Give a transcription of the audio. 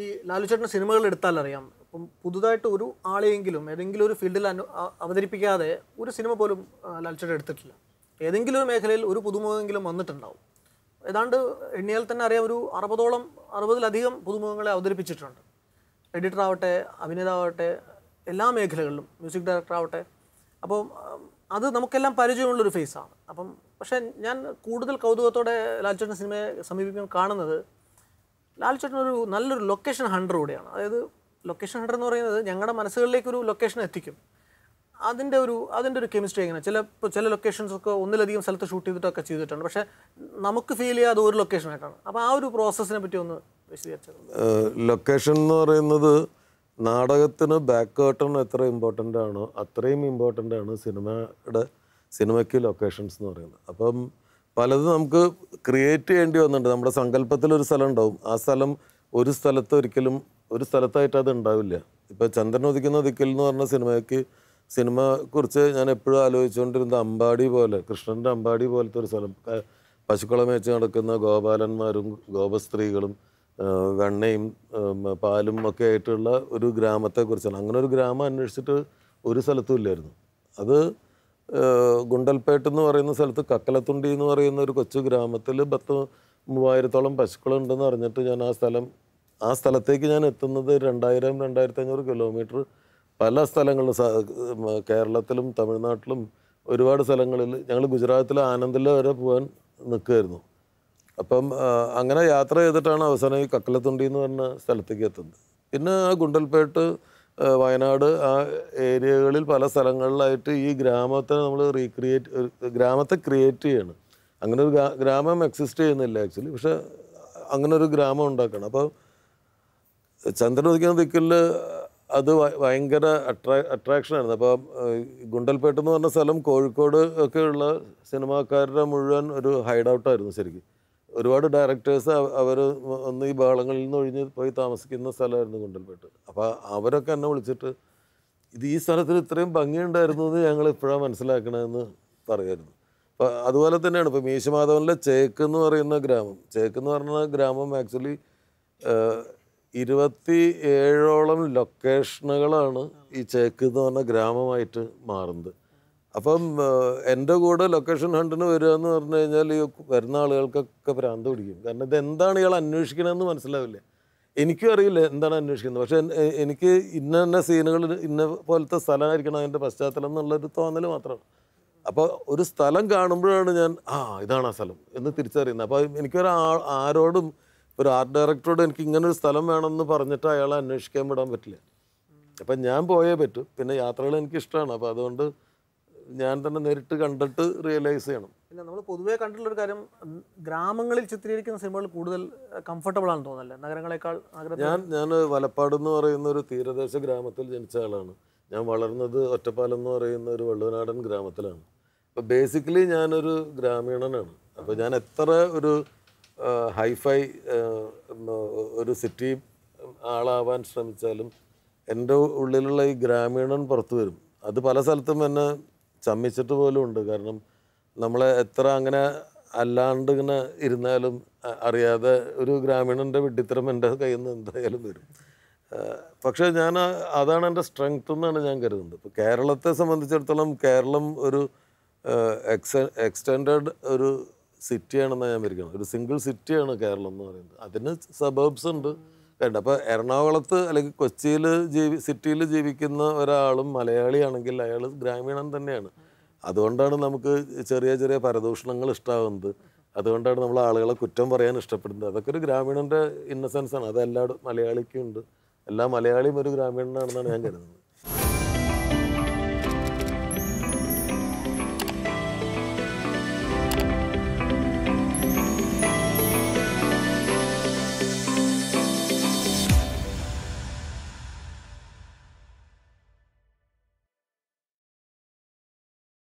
ഈ ലാലു സിനിമകൾ എടുത്താൽ അറിയാം അപ്പം പുതുതായിട്ട് ഒരു ആളെയെങ്കിലും ഏതെങ്കിലും ഒരു ഫീൽഡിൽ അവതരിപ്പിക്കാതെ ഒരു സിനിമ പോലും ലാലു ചേട്ടൻ എടുത്തിട്ടില്ല ഏതെങ്കിലും ഒരു മേഖലയിൽ ഒരു പുതുമുഖമെങ്കിലും വന്നിട്ടുണ്ടാവും ഏതാണ്ട് എണ്ണിയാൽ തന്നെ അറിയാം ഒരു അറുപതോളം അറുപതിലധികം പുതുമുഖങ്ങളെ അവതരിപ്പിച്ചിട്ടുണ്ട് എഡിറ്റർ ആവട്ടെ അഭിനേതാവട്ടെ എല്ലാ മേഖലകളിലും മ്യൂസിക് ഡയറക്ടർ ആവട്ടെ അപ്പം അത് നമുക്കെല്ലാം പരിചയമുള്ളൊരു ഫേസാണ് അപ്പം പക്ഷേ ഞാൻ കൂടുതൽ കൗതുകത്തോടെ ലാൽ ചേട്ടൻ സിനിമയെ സമീപിക്കാൻ കാണുന്നത് ലാൽചേട്ടൻ ഒരു നല്ലൊരു ലൊക്കേഷൻ ഹണ്ടർ കൂടെയാണ് അതായത് ലൊക്കേഷൻ ഹണ്ടർ എന്ന് പറയുന്നത് ഞങ്ങളുടെ മനസ്സുകളിലേക്ക് ഒരു ലൊക്കേഷൻ എത്തിക്കും അതിൻ്റെ ഒരു അതിൻ്റെ ഒരു കെമിസ്ട്രി എങ്ങനെ ചില ഇപ്പോൾ ചില ലൊക്കേഷൻസ് ഒക്കെ ഒന്നിലധികം സ്ഥലത്ത് ഷൂട്ട് ചെയ്തിട്ടൊക്കെ ചെയ്തിട്ടുണ്ട് പക്ഷേ നമുക്ക് ഫീൽ ചെയ്യാതെ ഒരു ലൊക്കേഷനായിട്ടാണ് അപ്പോൾ ആ ഒരു പ്രോസസ്സിനെ പറ്റി ഒന്ന് വിശദീകരിച്ചത് ലൊക്കേഷൻ എന്ന് പറയുന്നത് നാടകത്തിന് ബാക്ക് കേട്ടൺ എത്ര ഇമ്പോർട്ടൻ്റ് ആണോ അത്രയും ഇമ്പോർട്ടൻ്റ് ആണ് സിനിമയുടെ സിനിമയ്ക്ക് ലൊക്കേഷൻസ് എന്ന് പറയുന്നത് അപ്പം പലതും നമുക്ക് ക്രിയേറ്റ് ചെയ്യേണ്ടി വന്നിട്ടുണ്ട് നമ്മുടെ സങ്കല്പത്തിൽ ഒരു സ്ഥലം ഉണ്ടാവും ആ സ്ഥലം ഒരു സ്ഥലത്ത് ഒരിക്കലും ഒരു സ്ഥലത്തായിട്ട് അത് ഉണ്ടാവില്ല ഇപ്പോൾ ചന്ദ്രൻ ഉദിക്കുന്ന ദിക്കൽ എന്ന് പറഞ്ഞ സിനിമയ്ക്ക് സിനിമ കുറിച്ച് ഞാൻ എപ്പോഴും ആലോചിച്ചുകൊണ്ടിരുന്ന അമ്പാടി പോലെ കൃഷ്ണൻ്റെ അമ്പാടി പോലത്തെ ഒരു സ്ഥലം പശുക്കളം മേച്ച് നടക്കുന്ന ഗോപാലന്മാരും ഗോപസ്ത്രീകളും വെണ്ണയും പാലും ഒക്കെ ആയിട്ടുള്ള ഒരു ഗ്രാമത്തെക്കുറിച്ചാണ് അങ്ങനെ ഒരു ഗ്രാമം അന്വേഷിച്ചിട്ട് ഒരു സ്ഥലത്തും ഇല്ലായിരുന്നു അത് ഗുണ്ടൽപേട്ട് എന്ന് പറയുന്ന സ്ഥലത്ത് കക്കലത്തുണ്ടി എന്ന് പറയുന്ന ഒരു കൊച്ചു ഗ്രാമത്തിൽ പത്ത് മൂവായിരത്തോളം പശുക്കളുണ്ടെന്ന് അറിഞ്ഞിട്ട് ഞാൻ ആ സ്ഥലം ആ സ്ഥലത്തേക്ക് ഞാൻ എത്തുന്നത് രണ്ടായിരം രണ്ടായിരത്തി അഞ്ഞൂറ് കിലോമീറ്റർ പല സ്ഥലങ്ങളിലും കേരളത്തിലും തമിഴ്നാട്ടിലും ഒരുപാട് സ്ഥലങ്ങളിൽ ഞങ്ങൾ ഗുജറാത്തിൽ ആനന്ദിൽ വരെ പോകാൻ നിൽക്കുമായിരുന്നു അപ്പം അങ്ങനെ യാത്ര ചെയ്തിട്ടാണ് അവസാനം ഈ കക്കലത്തുണ്ടി എന്ന് പറഞ്ഞ സ്ഥലത്തേക്ക് എത്തുന്നത് പിന്നെ ആ ഗുണ്ടൽപേട്ട് വയനാട് ആ ഏരിയകളിൽ പല സ്ഥലങ്ങളിലായിട്ട് ഈ ഗ്രാമത്തെ നമ്മൾ റീക്രിയേറ്റ് ഗ്രാമത്തെ ക്രിയേറ്റ് ചെയ്യണം അങ്ങനെ ഒരു ഗ്രാമം എക്സിസ്റ്റ് ചെയ്യുന്നില്ല ആക്ച്വലി പക്ഷെ അങ്ങനെ ഒരു ഗ്രാമം ഉണ്ടാക്കണം അപ്പോൾ ചന്ദ്രൻ ഉദിക്കുന്ന ദിക്കിൽ അത് ഭയങ്കര അട്രാ ആയിരുന്നു അപ്പോൾ ഗുണ്ടൽപേട്ട് എന്ന് പറഞ്ഞ സ്ഥലം കോഴിക്കോട് ഒക്കെ ഉള്ള സിനിമാക്കാരുടെ മുഴുവൻ ഒരു ഹൈഡ് ഔട്ടായിരുന്നു ശരിക്കും ഒരുപാട് ഡയറക്ടേഴ്സ് അവർ ഒന്ന് ഈ ബഹളങ്ങളിൽ നിന്ന് ഒഴിഞ്ഞ് പോയി താമസിക്കുന്ന സ്ഥലമായിരുന്നു കുണ്ടൽപേട്ട് അപ്പോൾ അവരൊക്കെ എന്നെ വിളിച്ചിട്ട് ഇത് ഈ സ്ഥലത്തിന് ഇത്രയും ഭംഗിയുണ്ടായിരുന്നു എന്ന് ഞങ്ങൾ ഇപ്പോഴാണ് മനസ്സിലാക്കണമെന്ന് പറയുമായിരുന്നു അപ്പോൾ അതുപോലെ തന്നെയാണ് ഇപ്പോൾ മീശമാധവനിലെ ചേക്ക് എന്ന് പറയുന്ന ഗ്രാമം ചേക്ക് എന്ന് പറയുന്ന ഗ്രാമം ആക്ച്വലി ഇരുപത്തി ഏഴോളം ലൊക്കേഷനുകളാണ് ഈ ചേക്ക് എന്ന് പറഞ്ഞ ഗ്രാമമായിട്ട് മാറുന്നത് അപ്പം എൻ്റെ കൂടെ ലൊക്കേഷൻ ഹണ്ടിന് വരിക എന്ന് പറഞ്ഞു കഴിഞ്ഞാൽ ഈ വരുന്ന ആളുകൾക്കൊക്കെ ഭ്രാന്ത് പിടിക്കും കാരണം ഇത് എന്താണ് ഇയാൾ അന്വേഷിക്കണമെന്ന് മനസ്സിലാവില്ല എനിക്കും അറിയില്ല എന്താണ് അന്വേഷിക്കുന്നത് പക്ഷേ എനിക്ക് ഇന്ന തന്നെ സീനുകൾ ഇന്ന പോലത്തെ സ്ഥലമായിരിക്കണം അതിൻ്റെ പശ്ചാത്തലം എന്നുള്ളൊരു തോന്നൽ മാത്രമാണ് അപ്പോൾ ഒരു സ്ഥലം കാണുമ്പോഴാണ് ഞാൻ ആ ഇതാണ് ആ സ്ഥലം എന്ന് തിരിച്ചറിയുന്നത് അപ്പോൾ എനിക്കൊരാ ആരോടും ഒരു ആർട്ട് ഡയറക്ടറോട് എനിക്ക് ഇങ്ങനെ ഒരു സ്ഥലം വേണമെന്ന് പറഞ്ഞിട്ട് അയാളെ അന്വേഷിക്കാൻ വിടാൻ പറ്റില്ല അപ്പം ഞാൻ പോയേ പറ്റൂ പിന്നെ യാത്രകൾ എനിക്ക് ഇഷ്ടമാണ് അപ്പോൾ അതുകൊണ്ട് ഞാൻ തന്നെ നേരിട്ട് കണ്ടിട്ട് റിയലൈസ് ചെയ്യണം പിന്നെ നമ്മൾ പൊതുവേ ഒരു കാര്യം ഗ്രാമങ്ങളിൽ ചിത്രീകരിക്കുന്ന സിനിമകൾ കൂടുതൽ കംഫർട്ടബിൾ ആണെന്ന് തോന്നല്ലേ നഗരങ്ങളെക്കാൾ ഞാൻ ഞാൻ വലപ്പാട് എന്ന് പറയുന്ന ഒരു തീരദേശ ഗ്രാമത്തിൽ ജനിച്ച ആളാണ് ഞാൻ വളർന്നത് ഒറ്റപ്പാലം എന്ന് പറയുന്ന ഒരു വള്ളുവനാടൻ ഗ്രാമത്തിലാണ് അപ്പോൾ ബേസിക്കലി ഞാനൊരു ഗ്രാമീണനാണ് അപ്പോൾ ഞാൻ എത്ര ഒരു ഹൈഫൈ ഒരു സിറ്റി ആളാവാൻ ശ്രമിച്ചാലും എൻ്റെ ഉള്ളിലുള്ള ഈ ഗ്രാമീണൻ പുറത്തു വരും അത് പല സ്ഥലത്തും എന്നെ ചമ്മിച്ചിട്ട് പോലും ഉണ്ട് കാരണം നമ്മളെ എത്ര അങ്ങനെ അല്ലാണ്ട് ഇങ്ങനെ ഇരുന്നാലും അറിയാതെ ഒരു ഗ്രാമീണൻ്റെ വെട്ടിത്തരം എൻ്റെ കയ്യിൽ നിന്ന് എന്തായാലും വരും പക്ഷേ ഞാൻ അതാണ് എൻ്റെ സ്ട്രെങ്ത് എന്നാണ് ഞാൻ കരുതുന്നത് ഇപ്പോൾ കേരളത്തെ സംബന്ധിച്ചിടത്തോളം കേരളം ഒരു എക്സ് എക്സ്റ്റെൻഡ് ഒരു സിറ്റിയാണെന്നാണ് ഞാൻ വിരിക്കുന്നത് ഒരു സിംഗിൾ സിറ്റിയാണ് കേരളം എന്ന് പറയുന്നത് അതിന് സബേബ്സ് ഉണ്ട് വേണ്ട അപ്പോൾ എറണാകുളത്ത് അല്ലെങ്കിൽ കൊച്ചിയിൽ ജീവി സിറ്റിയിൽ ജീവിക്കുന്ന ഒരാളും മലയാളിയാണെങ്കിൽ അയാൾ ഗ്രാമീണൻ തന്നെയാണ് അതുകൊണ്ടാണ് നമുക്ക് ചെറിയ ചെറിയ പരദൂഷണങ്ങൾ ഇഷ്ടമാവുന്നത് അതുകൊണ്ടാണ് നമ്മൾ ആളുകളെ കുറ്റം പറയാൻ ഇഷ്ടപ്പെടുന്നത് അതൊക്കെ ഒരു ഗ്രാമീണൻ്റെ ഇന്നസെൻസാണ് അത് എല്ലാ മലയാളിക്കും ഉണ്ട് എല്ലാ മലയാളിയും ഒരു ഗ്രാമീണനാണെന്നാണ് ഞാൻ കരുതുന്നത്